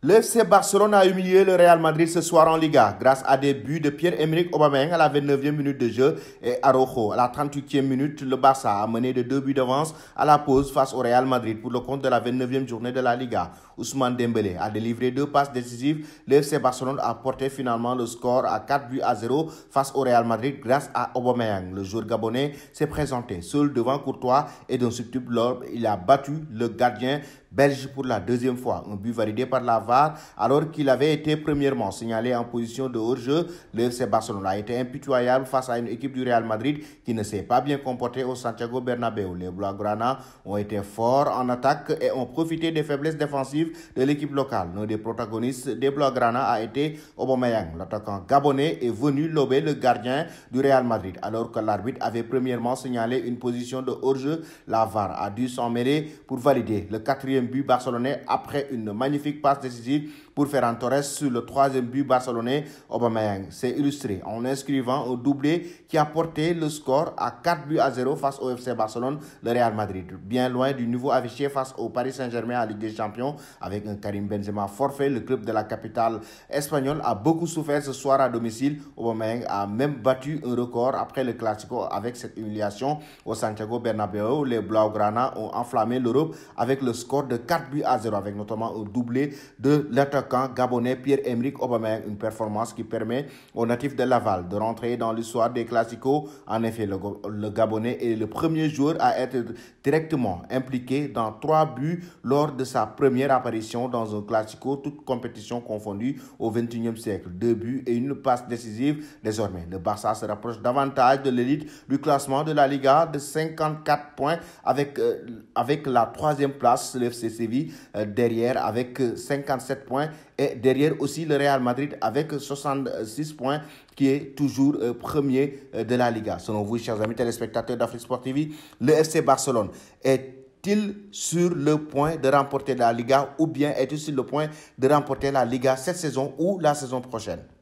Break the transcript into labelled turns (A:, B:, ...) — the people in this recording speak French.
A: Le FC Barcelone a humilié le Real Madrid ce soir en Liga grâce à des buts de Pierre-Emerick Aubameyang à la 29e minute de jeu et Arojo à la 38e minute. Le Barça a mené de deux buts d'avance à la pause face au Real Madrid pour le compte de la 29e journée de la Liga. Ousmane Dembélé a délivré deux passes décisives. Le FC Barcelone a porté finalement le score à 4 buts à 0 face au Real Madrid grâce à Aubameyang. Le joueur gabonais s'est présenté seul devant Courtois et ce ce lobe, il a battu le gardien belge pour la deuxième fois. Un but validé par la alors qu'il avait été premièrement signalé en position de hors-jeu. Le FC Barcelone a été impitoyable face à une équipe du Real Madrid qui ne s'est pas bien comportée au Santiago Bernabéu. Les Blaugrana ont été forts en attaque et ont profité des faiblesses défensives de l'équipe locale. L'un des protagonistes des Blaugrana a été Aubameyang. L'attaquant gabonais est venu lober le gardien du Real Madrid alors que l'arbitre avait premièrement signalé une position de hors-jeu. La a dû s'en pour valider le quatrième but barcelonais après une magnifique passe décisive pour Ferran Torres sur le troisième but barcelonais. Aubameyang s'est illustré en inscrivant au doublé qui a porté le score à 4 buts à 0 face au FC Barcelone, le Real Madrid. Bien loin du nouveau affiché face au Paris Saint-Germain à Ligue des Champions avec un Karim Benzema forfait, le club de la capitale espagnole a beaucoup souffert ce soir à domicile. Aubameyang a même battu un record après le Classico avec cette humiliation au Santiago Bernabéu. Les Blaugrana ont enflammé l'Europe avec le score de 4 buts à 0 avec notamment un doublé de l'attaquant gabonais Pierre-Emerick Aubameyang, une performance qui permet aux natifs de Laval de rentrer dans l'histoire des classicaux. En effet, le, Gabonais est le premier joueur à être directement impliqué dans 3 buts lors de sa première apparition dans un classico, toute compétition confondue au 21e siècle. Deux buts et une passe décisive désormais. Le Barça se rapproche davantage de l'élite du classement de la Liga de 54 points avec, euh, avec la troisième place. Le CCV euh, derrière avec 57 euh, points et derrière aussi le Real Madrid avec 66 points qui est toujours euh, premier de la Liga. Selon vous, chers amis téléspectateurs d'Afrique Sport TV, le FC Barcelone est-il sur le point de remporter la Liga ou bien est-il sur le point de remporter la Liga cette saison ou la saison prochaine